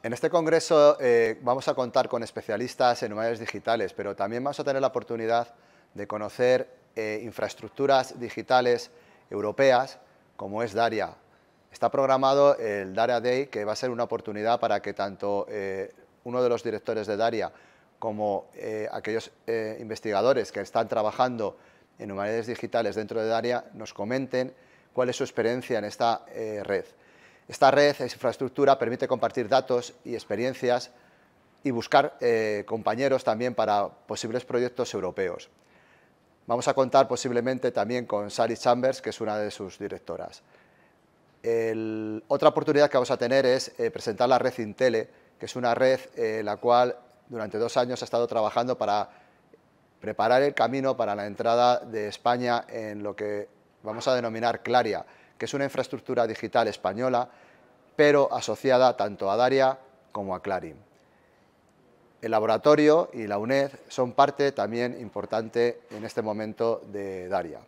En este congreso eh, vamos a contar con especialistas en humanidades digitales, pero también vamos a tener la oportunidad de conocer eh, infraestructuras digitales europeas, como es Daria. Está programado el Daria Day, que va a ser una oportunidad para que tanto eh, uno de los directores de Daria como aquellos investigadores que están trabajando en humanidades digitales dentro de Daria nos comenten cuál es su experiencia en esta red. Esta red, e infraestructura, permite compartir datos y experiencias y buscar eh, compañeros también para posibles proyectos europeos. Vamos a contar posiblemente también con Sally Chambers, que es una de sus directoras. otra oportunidad que vamos a tener es eh, presentar la red Intele, que es una red eh, la cual durante dos años ha estado trabajando para preparar el camino para la entrada de España en lo que vamos a denominar Claria, que es una infraestructura digital española, pero asociada tanto a Daria como a Clarín. El laboratorio y la UNED son parte también importante en este momento de Daria.